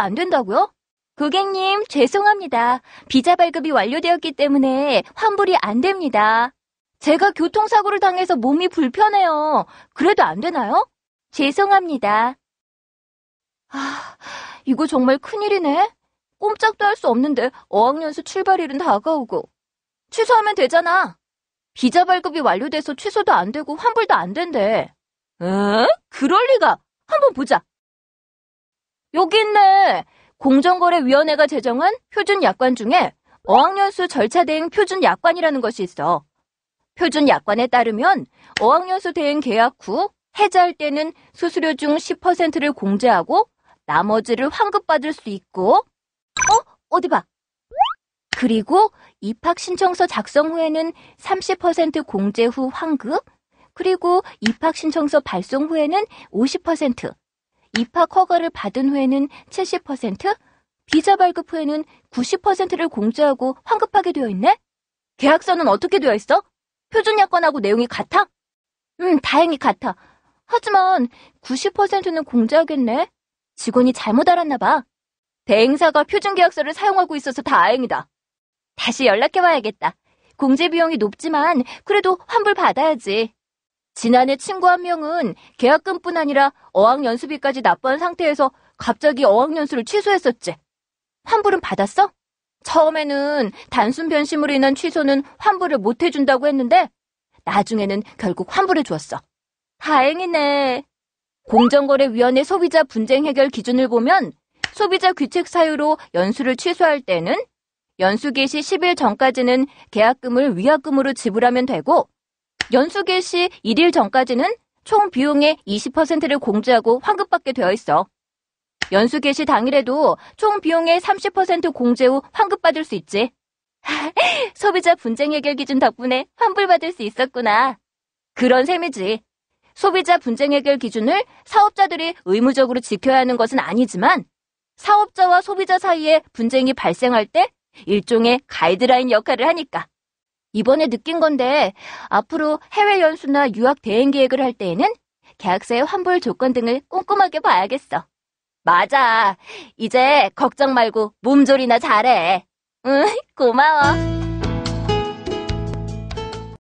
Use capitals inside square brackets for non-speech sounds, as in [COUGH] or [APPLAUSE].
안 된다고요? 고객님, 죄송합니다. 비자 발급이 완료되었기 때문에 환불이 안 됩니다. 제가 교통사고를 당해서 몸이 불편해요. 그래도 안 되나요? 죄송합니다. 아, 이거 정말 큰일이네. 꼼짝도 할 수 없는데 어학연수 출발일은 다가오고. 취소하면 되잖아. 비자 발급이 완료돼서 취소도 안 되고 환불도 안 된대. 에? 그럴 리가. 한번 보자. 여기 있네. 공정거래위원회가 제정한 표준 약관 중에 어학연수 절차 대행 표준 약관이라는 것이 있어. 표준 약관에 따르면 어학연수 대행 계약 후 해자할 때는 수수료 중 10%를 공제하고 나머지를 환급받을 수 있고, 어? 어디 봐. 그리고 입학 신청서 작성 후에는 30% 공제 후 환급, 그리고 입학 신청서 발송 후에는 50%, 입학 허가를 받은 후에는 70%, 비자 발급 후에는 90%를 공제하고 환급하게 되어 있네? 계약서는 어떻게 되어 있어? 표준 약관하고 내용이 같아? 음, 다행히 같아. 하지만 90%는 공제하겠네. 직원이 잘못 알았나 봐. 대행사가 표준 계약서를 사용하고 있어서 다행이다. 다시 연락해 봐야겠다. 공제 비용이 높지만 그래도 환불 받아야지. 지난해 친구 한 명은 계약금뿐 아니라 어학연수비까지 납부한 상태에서 갑자기 어학연수를 취소했었지. 환불은 받았어? 처음에는 단순 변심으로 인한 취소는 환불을 못 해준다고 했는데 나중에는 결국 환불해 주었어. 다행이네. 공정거래위원회 소비자 분쟁 해결 기준을 보면 소비자 규칙 사유로 연수를 취소할 때는 연수 개시 10일 전까지는 계약금을 위약금으로 지불하면 되고 연수 개시 1일 전까지는 총 비용의 20%를 공제하고 환급받게 되어 있어. 연수 개시 당일에도 총 비용의 30% 공제 후 환급받을 수 있지. [LAUGHS] 소비자 분쟁 해결 기준 덕분에 환불받을 수 있었구나. 그런 셈이지. 소비자 분쟁 해결 기준을 사업자들이 의무적으로 지켜야 하는 것은 아니지만 사업자와 소비자 사이에 분쟁이 발생할 때 일종의 가이드라인 역할을 하니까. 이번에 느낀 건데 앞으로 해외 연수나 유학 대행 계획을 할 때에는 계약서의 환불 조건 등을 꼼꼼하게 봐야겠어. 맞아. 이제 걱정 말고 몸조리나 잘해. 응, 고마워.